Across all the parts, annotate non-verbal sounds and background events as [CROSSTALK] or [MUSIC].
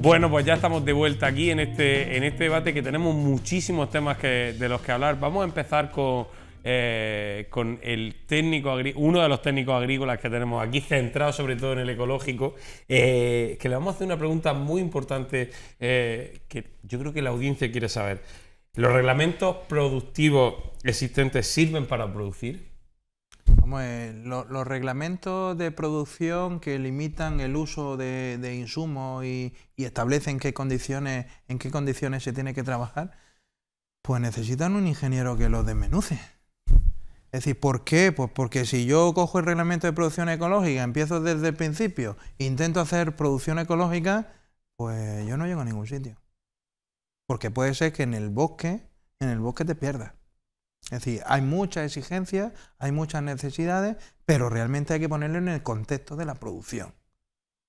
Bueno, pues ya estamos de vuelta aquí en este, en este debate que tenemos muchísimos temas de los que hablar. Vamos a empezar con, eh, el técnico uno de los técnicos agrícolas que tenemos aquí, centrado sobre todo en el ecológico, eh, que le vamos a hacer una pregunta muy importante eh, que yo creo que la audiencia quiere saber. ¿Los reglamentos productivos existentes sirven para producir? Vamos, los reglamentos de producción que limitan el uso de, insumos y, establecen qué condiciones, en qué condiciones se tiene que trabajar, pues necesitan un ingeniero que los desmenuce. Es decir, ¿por qué? Pues porque si yo cojo el reglamento de producción ecológica, empiezo desde el principio, intento hacer producción ecológica, pues yo no llego a ningún sitio. Porque puede ser que en el bosque, en el bosque te pierdas. Es decir, hay muchas exigencias, hay muchas necesidades, pero realmente hay que ponerlo en el contexto de la producción.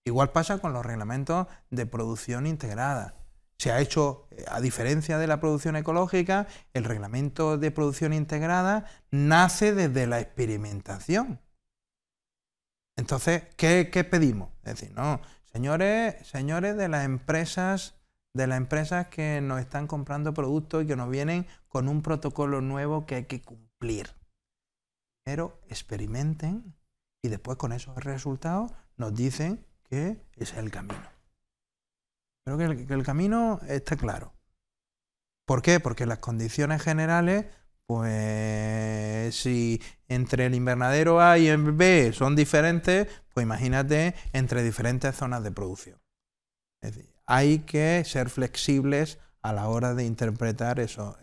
Igual pasa con los reglamentos de producción integrada. Se ha hecho, eh, a diferencia de la producción ecológica, el reglamento de producción integrada nace desde la experimentación. Entonces, ¿qué, pedimos? Es decir, no, señores, señores de las empresas de las empresas que nos están comprando productos y que nos vienen con un protocolo nuevo que hay que cumplir. Pero experimenten y después con esos resultados nos dicen que ese es el camino. Creo que el, camino está claro. ¿Por qué? Porque las condiciones generales, pues si entre el invernadero A y el B son diferentes, pues imagínate entre diferentes zonas de producción. Es decir, hay que ser flexibles a la hora de interpretar esos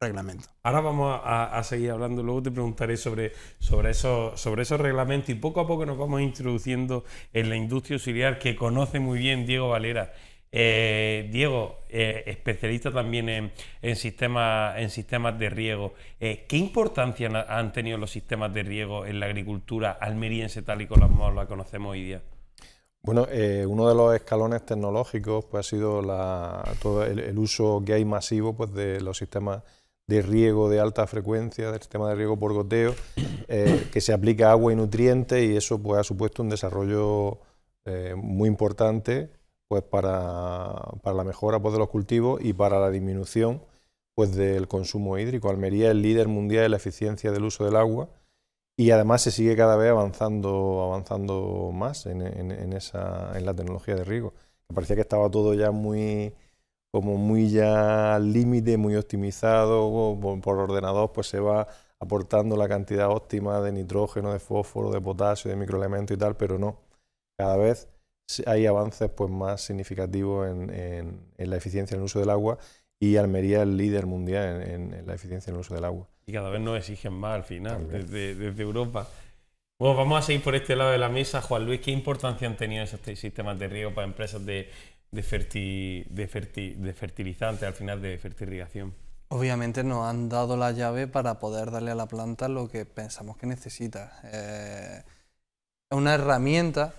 reglamentos. Ahora vamos a, seguir hablando, luego te preguntaré sobre, sobre, sobre esos reglamentos y poco a poco nos vamos introduciendo en la industria auxiliar que conoce muy bien Diego Valera. Eh, Diego, eh, especialista también en, en, sistemas de riego, eh, ¿qué importancia han tenido los sistemas de riego en la agricultura almeriense tal y como la conocemos hoy día? Bueno, eh, uno de los escalones tecnológicos pues, ha sido todo el, uso que hay masivo pues, de los sistemas de riego de alta frecuencia, del sistema de riego por goteo, eh, que se aplica agua y nutrientes y eso pues, ha supuesto un desarrollo eh, muy importante pues, para, para la mejora pues, de los cultivos y para la disminución pues, del consumo hídrico. Almería es líder mundial en la eficiencia del uso del agua y además se sigue cada vez avanzando, avanzando más en, la tecnología de riego. Me parecía que estaba todo ya muy, como muy ya al límite, muy optimizado por, ordenador, pues se va aportando la cantidad óptima de nitrógeno, de fósforo, de potasio, de microelementos y tal, pero no. Cada vez hay avances pues, más significativos en, la eficiencia en el uso del agua y Almería es líder mundial en la eficiencia en el uso del agua y cada vez nos exigen más al final, desde, desde, Europa. Bueno, vamos a seguir por este lado de la mesa. Juan Luis, ¿qué importancia han tenido estos sistemas de riego para empresas de, de, ferti, de, fertilizantes, al final de fertilización? Obviamente nos han dado la llave para poder darle a la planta lo que pensamos que necesita. Eh, es una herramienta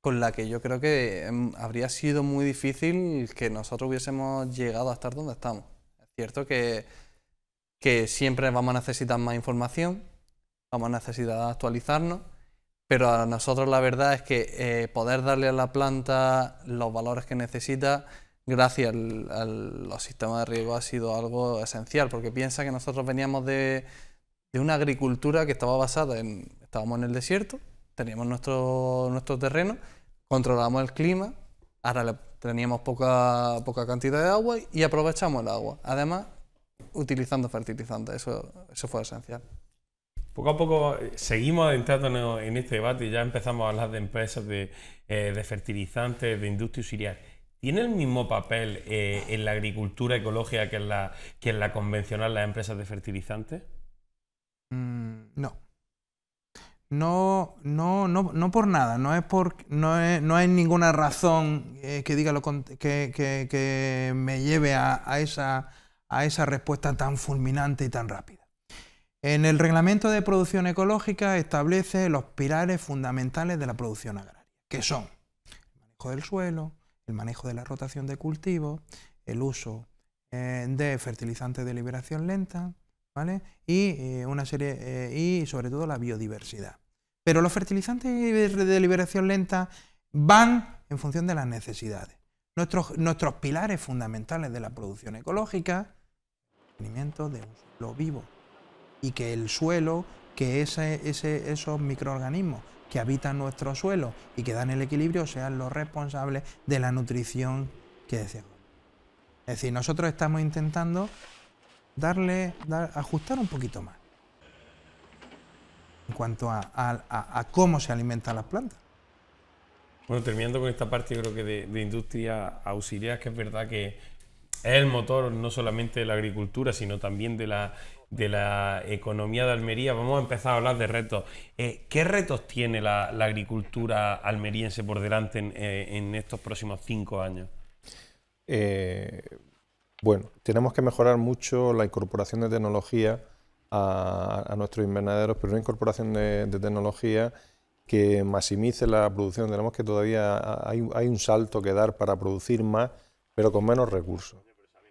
con la que yo creo que em, habría sido muy difícil que nosotros hubiésemos llegado a estar donde estamos. Es cierto que que siempre vamos a necesitar más información, vamos a necesitar actualizarnos, pero a nosotros la verdad es que eh, poder darle a la planta los valores que necesita gracias a los sistemas de riego ha sido algo esencial, porque piensa que nosotros veníamos de, una agricultura que estaba basada en, estábamos en el desierto, teníamos nuestro, terreno, controlábamos el clima, ahora teníamos poca, poca cantidad de agua y aprovechamos el agua. Además, utilizando fertilizantes, eso, eso fue esencial. Poco a poco eh, seguimos adentrándonos en este debate y ya empezamos a hablar de empresas de, eh, de fertilizantes, de industria auxiliar. ¿Tiene el mismo papel eh, en la agricultura ecológica que en la, que la convencional las empresas de fertilizantes? Mm. no. No, no, no, por nada, no, es por, no, hay ninguna razón que diga lo, que, que, me lleve a esa a esa respuesta tan fulminante y tan rápida. En el reglamento de producción ecológica establece los pilares fundamentales de la producción agraria, que son el manejo del suelo, el manejo de la rotación de cultivos, el uso eh, de fertilizantes de liberación lenta, ¿vale? Y eh, una serie eh, y sobre todo la biodiversidad. Pero los fertilizantes de liberación lenta van en función de las necesidades. nuestros pilares fundamentales de la producción ecológica de lo vivo y que el suelo, que ese, esos microorganismos que habitan nuestro suelo y que dan el equilibrio sean los responsables de la nutrición que deseamos. Es decir, nosotros estamos intentando darle, dar, ajustar un poquito más en cuanto a, cómo se alimentan las plantas. Bueno, terminando con esta parte, creo que de, de industria auxiliar, que es verdad que es el motor no solamente de la agricultura, sino también de la, de la economía de Almería. Vamos a empezar a hablar de retos. Eh, ¿Qué retos tiene la, agricultura almeriense por delante en, eh, estos próximos cinco años? Eh, bueno, tenemos que mejorar mucho la incorporación de tecnología a, nuestros invernaderos, pero una incorporación de, tecnología que maximice la producción. Tenemos que todavía hay un salto que dar para producir más, pero con menos recursos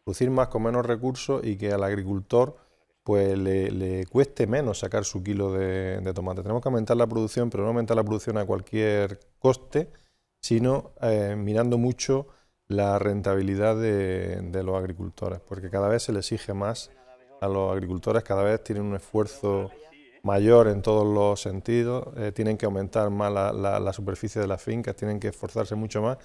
producir más con menos recursos y que al agricultor pues le, cueste menos sacar su kilo de, tomate. Tenemos que aumentar la producción, pero no aumentar la producción a cualquier coste, sino eh, mirando mucho la rentabilidad de, los agricultores, porque cada vez se le exige más a los agricultores, cada vez tienen un esfuerzo mayor en todos los sentidos, eh, tienen que aumentar más la superficie de las fincas, tienen que esforzarse mucho más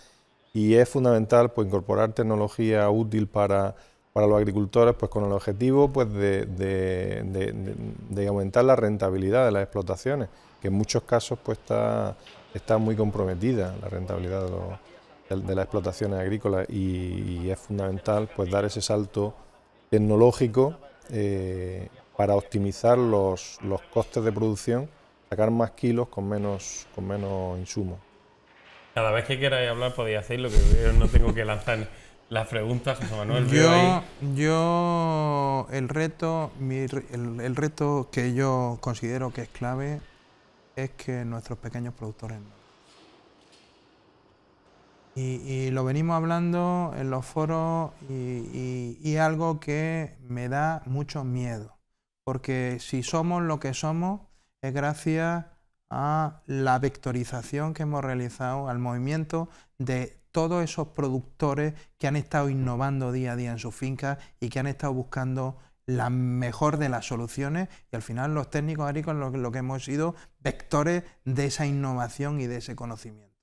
y es fundamental pues, incorporar tecnología útil para, los agricultores pues, con el objetivo pues, de, aumentar la rentabilidad de las explotaciones, que en muchos casos pues, está, muy comprometida la rentabilidad de, las explotaciones agrícolas y, es fundamental pues, dar ese salto tecnológico eh, para optimizar los, los costes de producción, sacar más kilos con menos, con menos insumos. Cada vez que queráis hablar podéis hacerlo, que yo no tengo que lanzar las preguntas, José Manuel. Yo, yo el reto, el, reto que yo considero que es clave es que nuestros pequeños productores Y, lo venimos hablando en los foros y, y algo que me da mucho miedo. Porque si somos lo que somos es gracias a la vectorización que hemos realizado, al movimiento de todos esos productores que han estado innovando día a día en sus fincas y que han estado buscando la mejor de las soluciones y al final los técnicos agrícolas lo, que hemos sido vectores de esa innovación y de ese conocimiento.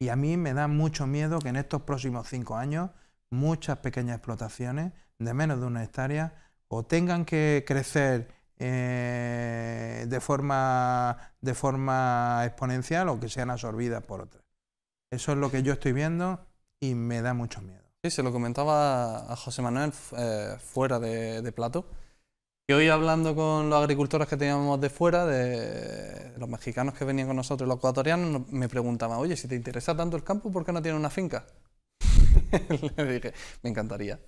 Y a mí me da mucho miedo que en estos próximos cinco años muchas pequeñas explotaciones de menos de una hectárea o tengan que crecer eh, de, forma, de forma exponencial o que sean absorbidas por otras. Eso es lo que yo estoy viendo y me da mucho miedo. Sí, se lo comentaba a José Manuel eh, fuera de, plato. Y hoy hablando con los agricultores que teníamos de fuera, de los mexicanos que venían con nosotros, los ecuatorianos, me preguntaban, oye, si te interesa tanto el campo, ¿por qué no tienes una finca? [LAUGHS] Le dije, me encantaría.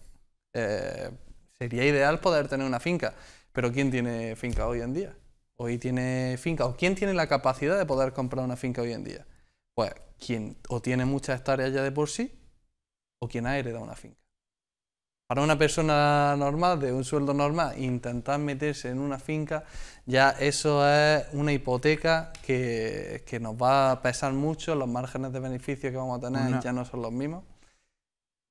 Eh, sería ideal poder tener una finca. Pero ¿quién tiene finca hoy en día? Hoy tiene finca. ¿O quién tiene la capacidad de poder comprar una finca hoy en día? Pues quien o tiene muchas hectáreas ya de por sí, o quien ha heredado una finca. Para una persona normal, de un sueldo normal, intentar meterse en una finca, ya eso es una hipoteca que, nos va a pesar mucho, los márgenes de beneficio que vamos a tener ya no son los mismos.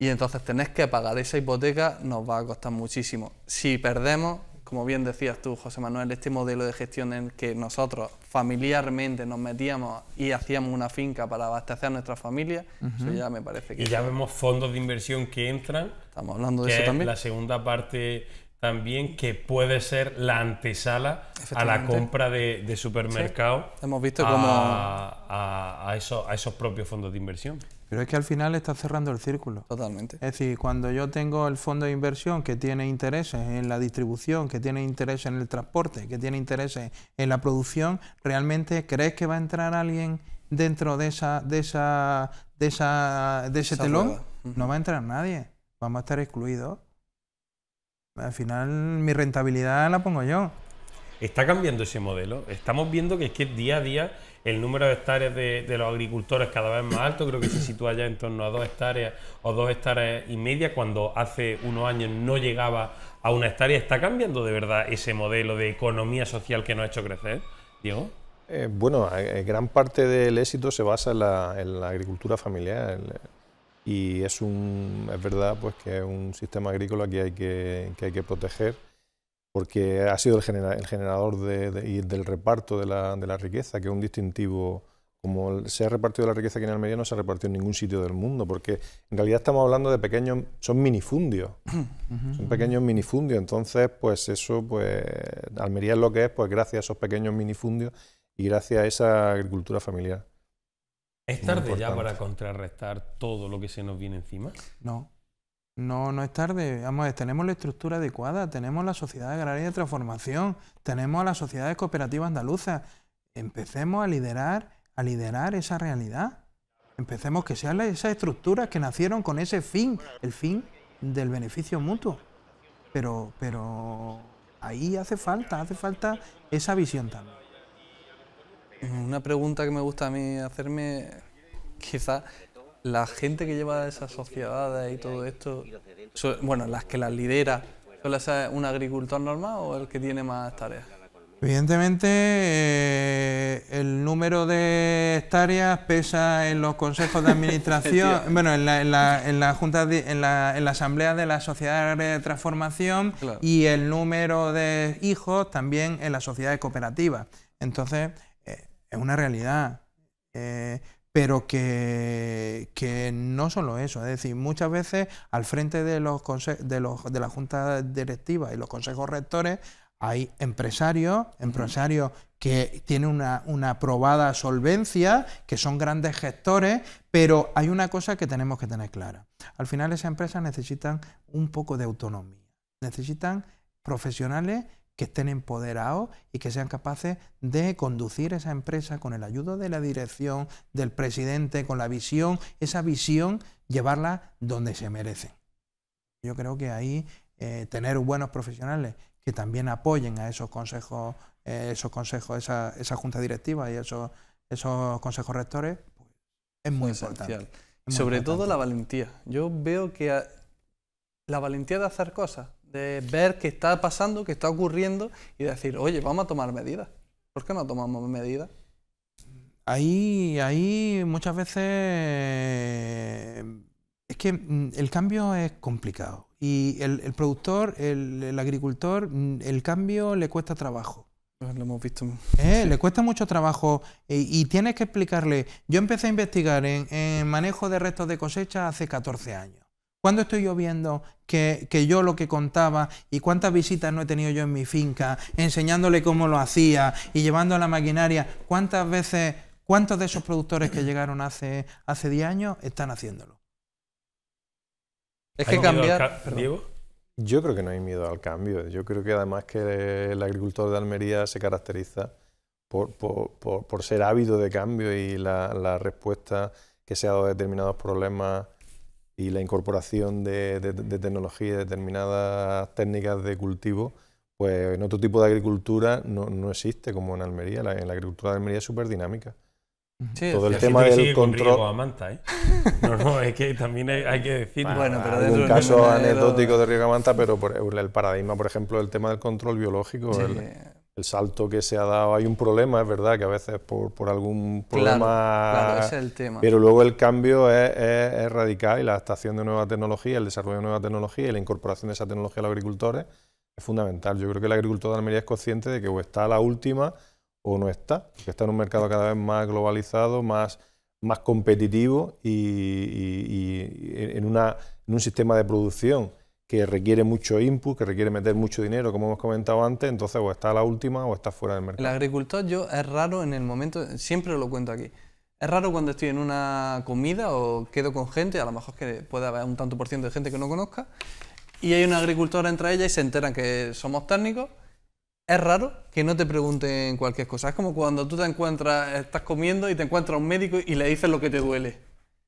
Y entonces tenés que pagar esa hipoteca, nos va a costar muchísimo. Si perdemos, como bien decías tú, José Manuel, este modelo de gestión en que nosotros familiarmente nos metíamos y hacíamos una finca para abastecer a nuestra familia, eso ya me parece que... Y ya vemos fondos de inversión que entran. Estamos hablando de eso también. la segunda parte también que puede ser la antesala a la compra de, de supermercado. Hemos visto cómo... A, esos, propios fondos de inversión. Pero es que al final está cerrando el círculo. Totalmente. Es decir, cuando yo tengo el fondo de inversión que tiene intereses en la distribución, que tiene intereses en el transporte, que tiene intereses en la producción, ¿realmente crees que va a entrar alguien dentro de esa, de esa, de ese telón? No va a entrar nadie. Vamos a estar excluidos. Al final mi rentabilidad la pongo yo. Está cambiando ese modelo. Estamos viendo que es que día a día el número de hectáreas de, los agricultores cada vez más alto. Creo que se sitúa ya en torno a dos hectáreas o dos hectáreas y media, cuando hace unos años no llegaba a una hectárea. ¿Está cambiando de verdad ese modelo de economía social que nos ha hecho crecer, Diego? Eh, bueno, eh, eh, gran parte del éxito se basa en la, agricultura familiar. El, y es, un, es verdad pues, que es un sistema agrícola que hay que, que hay que proteger porque ha sido el, el generador y del reparto de la, de la, riqueza, que es un distintivo, como se ha repartido la riqueza aquí en Almería, no se ha repartido en ningún sitio del mundo, porque en realidad estamos hablando de pequeños, son minifundios, [CLEARS THROAT] son pequeños minifundios, entonces pues eso, pues Almería es lo que es, pues gracias a esos pequeños minifundios y gracias a esa agricultura familiar. ¿Es tarde ya para contrarrestar todo lo que se nos viene encima? No, no, no es tarde. Vamos, tenemos la estructura adecuada, tenemos la sociedad agraria de transformación, tenemos a las sociedades cooperativas andaluzas. Empecemos a liderar, a liderar esa realidad. Empecemos que sean esas estructuras que nacieron con ese fin, el fin del beneficio mutuo. Pero, pero ahí hace falta, hace falta esa visión también. Una pregunta que me gusta a mí hacerme, quizás la gente que lleva esas sociedades y todo esto, bueno, las que las lidera, ¿suele un agricultor normal o el que tiene más tareas? Evidentemente, eh, el número de hectáreas pesa en los consejos de [LAUGHS] administración, bueno, en la, junta, en, la, asamblea de la sociedad de transformación y el número de hijos también en las sociedades cooperativas. Entonces, es una realidad. Eh, pero que, que, no solo eso, es decir, muchas veces al frente de, los de, de la junta directiva y los consejos rectores hay empresarios, empresarios que tienen una, una aprobada solvencia, que son grandes gestores, pero hay una cosa que tenemos que tener clara. Al final esas empresas necesitan un poco de autonomía, necesitan profesionales que estén empoderados y que sean capaces de conducir esa empresa con el ayuda de la dirección, del presidente, con la visión, esa visión, llevarla donde se merecen. Yo creo que ahí eh, tener buenos profesionales que también apoyen a esos consejos, eh, esos consejos, esa, junta directiva y esos, esos consejos rectores, pues, es muy importante. Sobre todo la valentía. Yo veo que la valentía de hacer cosas de ver qué está pasando, qué está ocurriendo y decir, oye, vamos a tomar medidas. ¿Por qué no tomamos medidas? Ahí, ahí muchas veces eh, es que mm, el cambio es complicado y el, productor, el, agricultor, mm, el cambio le cuesta trabajo. Pues lo hemos visto. Eh, le cuesta mucho trabajo y, tienes que explicarle. Yo empecé a investigar en, en manejo de restos de cosecha hace 14 años. ¿Cuándo estoy yo viendo que, yo lo que contaba y cuántas visitas no he tenido yo en mi finca, enseñándole cómo lo hacía y llevando la maquinaria? ¿Cuántas veces, cuántos de esos productores que llegaron hace, hace 10 años están haciéndolo? Es que cambiar. Yo creo que no hay miedo al cambio. Yo creo que además que el agricultor de Almería se caracteriza por, por, por, por ser ávido de cambio y la, la respuesta que se ha dado a determinados problemas y la incorporación de, de, tecnología determinadas técnicas de cultivo, pues en otro tipo de agricultura no, no existe, como en Almería. La, en la agricultura de Almería es súper dinámica. Sí, Todo el tema del control. ¿eh? No, no, es que también hay, que decir... Bueno, ah, pero un caso anecdótico de Riego Manta, pero por el paradigma, por ejemplo, el tema del control biológico. El, el salto que se ha dado, hay un problema, es verdad, que a veces por, algún problema... Claro, ese es el tema. Pero luego el cambio es, radical y la adaptación de nueva tecnología, el desarrollo de nueva tecnología y la incorporación de esa tecnología a los agricultores es fundamental. Yo creo que el agricultor de Almería es consciente de que o está a la última o no está, que está en un mercado cada vez más globalizado, más, más competitivo y, en, en un sistema de producción que requiere mucho input, que requiere meter mucho dinero, como hemos comentado antes, entonces o está a la última o está fuera del mercado. El agricultor yo es raro en el momento, siempre lo cuento aquí, es raro cuando estoy en una comida o quedo con gente, a lo mejor que pueda haber un tanto por ciento de gente que no conozca, y hay una agricultora entre ellas y se enteran que somos técnicos, es raro que no te pregunten cualquier cosa. Es como cuando tú te encuentras, estás comiendo y te encuentras un médico y le dices lo que te duele.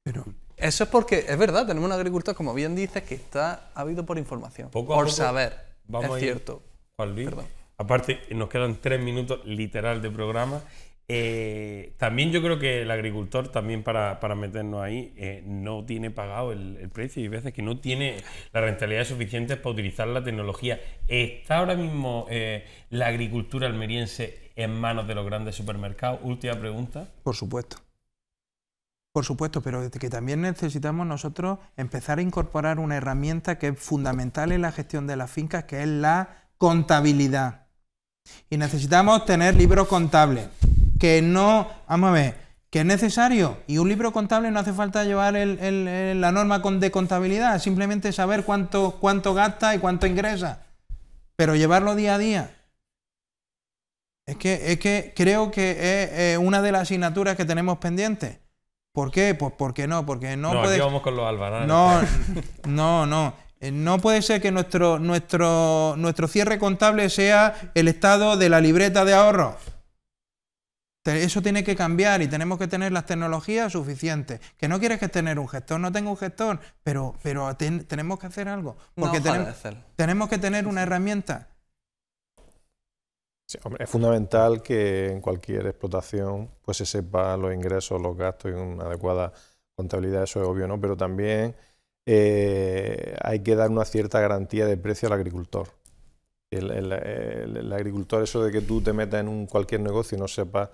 Pero eso es porque, es verdad, tenemos un agricultor como bien dices, que está habido por información, por saber. Vamos es cierto. Juan Luis, aparte, nos quedan tres minutos literal de programa. Eh, también yo creo que el agricultor, también para, para meternos ahí, eh, no tiene pagado el, precio y veces que no tiene la rentabilidad suficiente para utilizar la tecnología. ¿Está ahora mismo eh, la agricultura almeriense en manos de los grandes supermercados? Última pregunta. Por supuesto. Por supuesto, pero que también necesitamos nosotros empezar a incorporar una herramienta que es fundamental en la gestión de las fincas, que es la contabilidad. Y necesitamos tener libros contables, que no, vamos a ver, que es necesario. Y un libro contable no hace falta llevar la norma de contabilidad, simplemente saber cuánto, cuánto gasta y cuánto ingresa. Pero llevarlo día a día. Es que, es que creo que es, es una de las asignaturas que tenemos pendientes ¿Por qué? Pues porque no, porque no, puede... con los [LAUGHS] No, no, no. Eh, no puede ser que nuestro, nuestro, nuestro cierre contable sea el estado de la libreta de ahorro. Eso tiene que cambiar y tenemos que tener las tecnologías suficientes. Que no quieres que tener un gestor, no tengo un gestor, pero, pero tenemos que hacer algo. Porque tenemos, tenemos que tener una herramienta es fundamental que en cualquier explotación pues se sepa los ingresos, los gastos y una adecuada contabilidad, eso es obvio, ¿no? Pero también eh, hay que dar una cierta garantía de precio al agricultor. El, agricultor, eso de que tú te metas en un cualquier negocio y no sepas,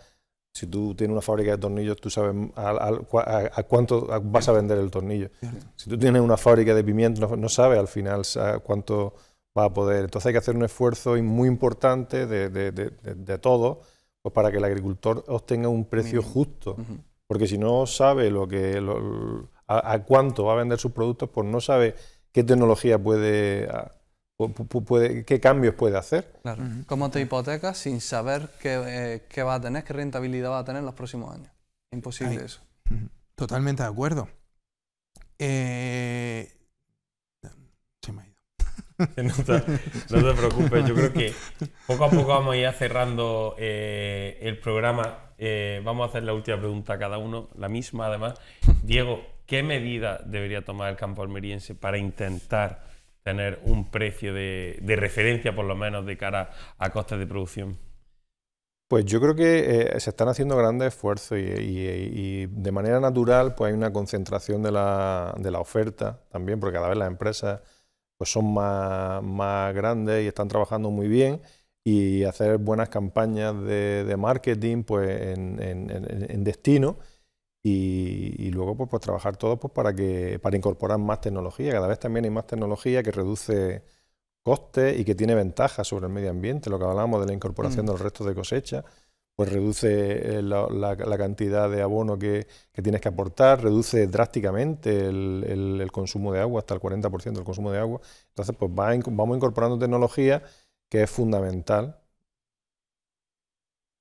si tú tienes una fábrica de tornillos, tú sabes a, cuánto vas a vender el tornillo. Si tú tienes una fábrica de pimiento, no, no sabes al final a cuánto va a poder. Entonces hay que hacer un esfuerzo muy importante de, de, todo pues para que el agricultor obtenga un precio justo. Porque si no sabe lo que, a, cuánto va a vender sus productos, pues no sabe qué tecnología puede, qué cambios puede hacer. Claro. ¿Cómo te hipotecas sin saber eh, qué, va a tener, qué rentabilidad va a tener en los próximos años? Imposible eso. Totalmente de acuerdo. Eh, [LAUGHS] No te, preocupes, yo creo que poco a poco vamos a ir cerrando eh, el programa. Eh, vamos a hacer la última pregunta a cada uno, la misma además. Diego, ¿qué medida debería tomar el campo almeriense para intentar tener un precio de, referencia, por lo menos, de cara a costes de producción? Pues yo creo que eh, se están haciendo grandes esfuerzos y, de manera natural pues hay una concentración de la, de la oferta también, porque cada vez las empresas pues son más, grandes y están trabajando muy bien y hacer buenas campañas de, marketing pues, en, destino y, luego pues, trabajar todo para, para incorporar más tecnología. Cada vez también hay más tecnología que reduce costes y que tiene ventajas sobre el medio ambiente, lo que hablábamos de la incorporación mm. de los restos de cosecha. Pues reduce eh, la, cantidad de abono que, tienes que aportar, reduce drásticamente el, consumo de agua, hasta el 40% del consumo de agua. Entonces, pues vamos incorporando tecnología que es fundamental.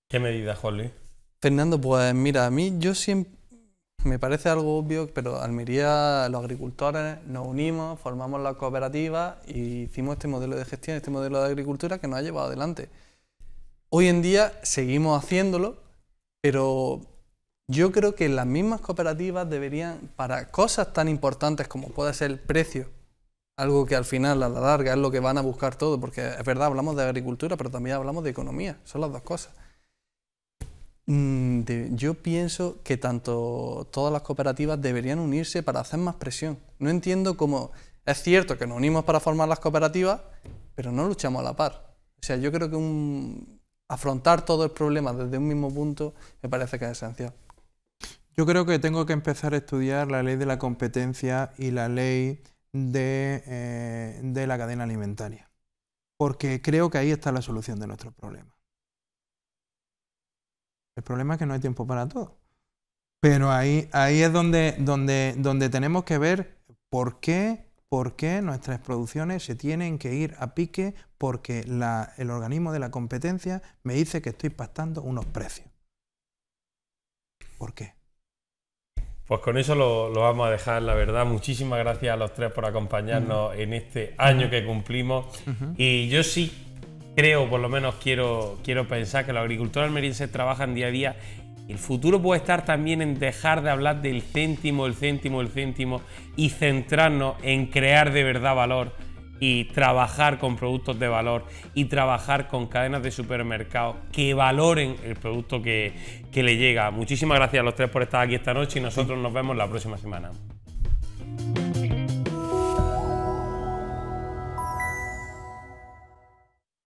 ¿Qué medida, Juan Fernando, pues mira, a mí yo siempre, me parece algo obvio, pero Almería, los agricultores nos unimos, formamos la cooperativa y hicimos este modelo de gestión, este modelo de agricultura que nos ha llevado adelante. Hoy en día seguimos haciéndolo, pero yo creo que las mismas cooperativas deberían, para cosas tan importantes como puede ser el precio, algo que al final, a la larga, es lo que van a buscar todo, porque es verdad, hablamos de agricultura, pero también hablamos de economía, son las dos cosas. Mm, yo pienso que tanto todas las cooperativas deberían unirse para hacer más presión. No entiendo cómo... Es cierto que nos unimos para formar las cooperativas, pero no luchamos a la par. O sea, yo creo que un, afrontar todo el problema desde un mismo punto me parece que es esencial. Yo creo que tengo que empezar a estudiar la ley de la competencia y la ley eh, de, la cadena alimentaria, porque creo que ahí está la solución de nuestro problema. El problema es que no hay tiempo para todo. Pero ahí, ahí es donde, donde, donde tenemos que ver por qué por qué nuestras producciones se tienen que ir a pique porque el organismo de la competencia me dice que estoy pactando unos precios. ¿Por qué? Pues con eso lo, vamos a dejar, la verdad. Muchísimas gracias a los tres por acompañarnos en este año que cumplimos. Y yo sí creo, por lo menos quiero, quiero pensar, que los agricultores trabaja trabajan día a día el futuro puede estar también en dejar de hablar del céntimo, el céntimo, el céntimo y centrarnos en crear de verdad valor y trabajar con productos de valor y trabajar con cadenas de supermercados que valoren el producto que, que le llega. Muchísimas gracias a los tres por estar aquí esta noche y nosotros nos vemos la próxima semana.